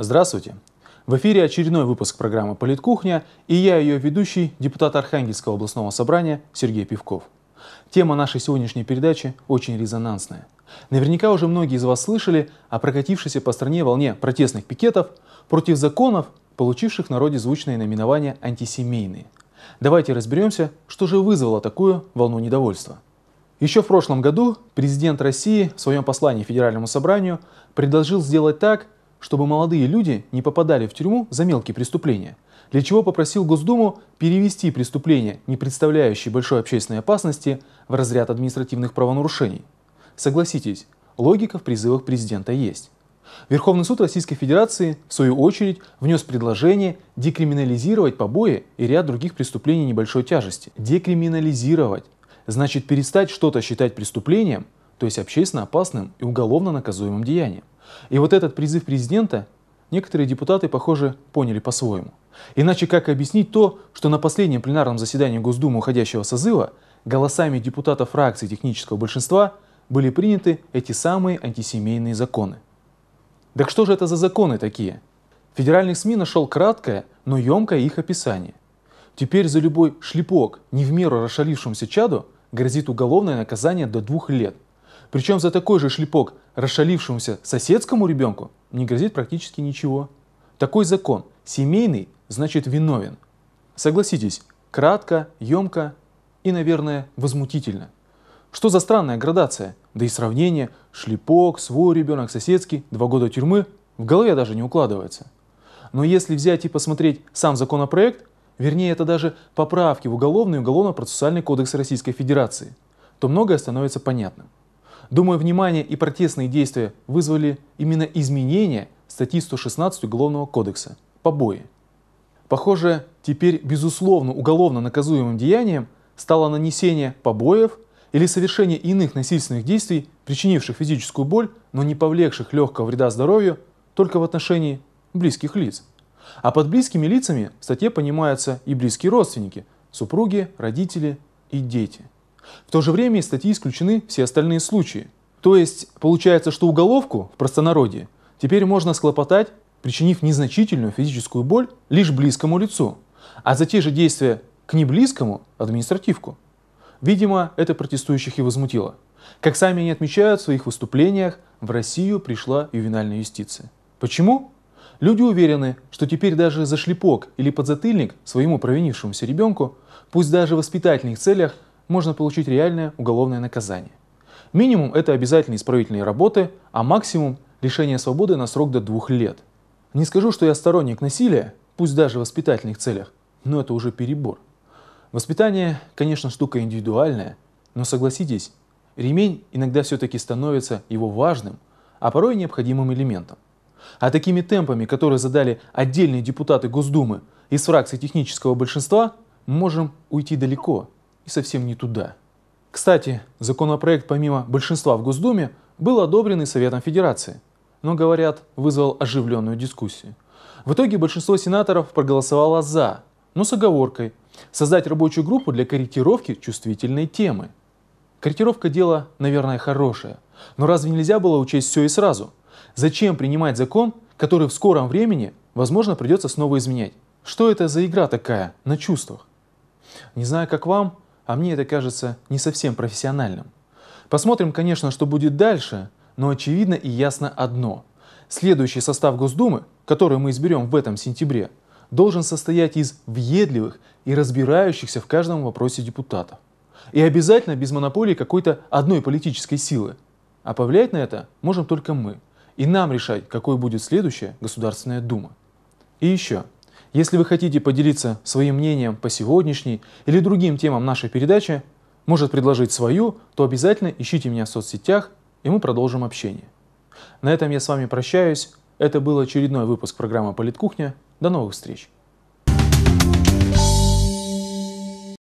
Здравствуйте! В эфире очередной выпуск программы «Политкухня» и я, ее ведущий, депутат Архангельского областного собрания Сергей Пивков. Тема нашей сегодняшней передачи очень резонансная. Наверняка уже многие из вас слышали о прокатившейся по стране волне протестных пикетов против законов, получивших в народе звучное наименование «антисемейные». Давайте разберемся, что же вызвало такую волну недовольства – еще в прошлом году президент России в своем послании Федеральному собранию предложил сделать так, чтобы молодые люди не попадали в тюрьму за мелкие преступления, для чего попросил Госдуму перевести преступления, не представляющие большой общественной опасности, в разряд административных правонарушений. Согласитесь, логика в призывах президента есть. Верховный суд Российской Федерации, в свою очередь, внес предложение декриминализировать побои и ряд других преступлений небольшой тяжести. Декриминализировать значит перестать что-то считать преступлением, то есть общественно опасным и уголовно наказуемым деянием. И вот этот призыв президента некоторые депутаты, похоже, поняли по-своему. Иначе как объяснить то, что на последнем пленарном заседании Госдумы уходящего созыва голосами депутатов фракции технического большинства были приняты эти самые антисемейные законы? Так что же это за законы такие? В федеральных СМИ нашел краткое, но емкое их описание. Теперь за любой шлепок не в меру расшалившемуся чаду грозит уголовное наказание до двух лет – причем за такой же шлепок расшалившемуся соседскому ребенку не грозит практически ничего. Такой закон семейный значит виновен. Согласитесь, кратко, емко и, наверное, возмутительно. Что за странная градация? Да и сравнение шлепок, свой ребенок, соседский, два года тюрьмы в голове даже не укладывается. Но если взять и посмотреть сам законопроект, вернее это даже поправки в Уголовный и Уголовно-процессуальный кодекс Российской Федерации, то многое становится понятным. Думаю, внимание и протестные действия вызвали именно изменения статьи 116 Уголовного кодекса – побои. Похоже, теперь безусловно уголовно наказуемым деянием стало нанесение побоев или совершение иных насильственных действий, причинивших физическую боль, но не повлекших легкого вреда здоровью, только в отношении близких лиц. А под близкими лицами в статье понимаются и близкие родственники – супруги, родители и дети – в то же время из статьи исключены все остальные случаи. То есть получается, что уголовку в простонародье теперь можно схлопотать, причинив незначительную физическую боль лишь близкому лицу, а за те же действия к неблизкому – административку. Видимо, это протестующих и возмутило. Как сами они отмечают в своих выступлениях, в Россию пришла ювенальная юстиция. Почему? Люди уверены, что теперь даже за шлепок или подзатыльник своему провинившемуся ребенку, пусть даже в воспитательных целях, можно получить реальное уголовное наказание. Минимум – это обязательные исправительные работы, а максимум – лишение свободы на срок до двух лет. Не скажу, что я сторонник насилия, пусть даже в воспитательных целях, но это уже перебор. Воспитание, конечно, штука индивидуальная, но согласитесь, ремень иногда все-таки становится его важным, а порой необходимым элементом. А такими темпами, которые задали отдельные депутаты Госдумы из фракции технического большинства, можем уйти далеко – и совсем не туда. Кстати, законопроект помимо большинства в Госдуме был одобрен и Советом Федерации, но, говорят, вызвал оживленную дискуссию. В итоге большинство сенаторов проголосовало «за», но с оговоркой создать рабочую группу для корректировки чувствительной темы. Корректировка – дела, наверное, хорошее, но разве нельзя было учесть все и сразу? Зачем принимать закон, который в скором времени, возможно, придется снова изменять? Что это за игра такая на чувствах? Не знаю, как вам, а мне это кажется не совсем профессиональным. Посмотрим, конечно, что будет дальше, но очевидно и ясно одно. Следующий состав Госдумы, который мы изберем в этом сентябре, должен состоять из въедливых и разбирающихся в каждом вопросе депутатов. И обязательно без монополии какой-то одной политической силы. А повлиять на это можем только мы. И нам решать, какой будет следующая Государственная Дума. И еще – если вы хотите поделиться своим мнением по сегодняшней или другим темам нашей передачи, может предложить свою, то обязательно ищите меня в соцсетях, и мы продолжим общение. На этом я с вами прощаюсь. Это был очередной выпуск программы «Политкухня». До новых встреч!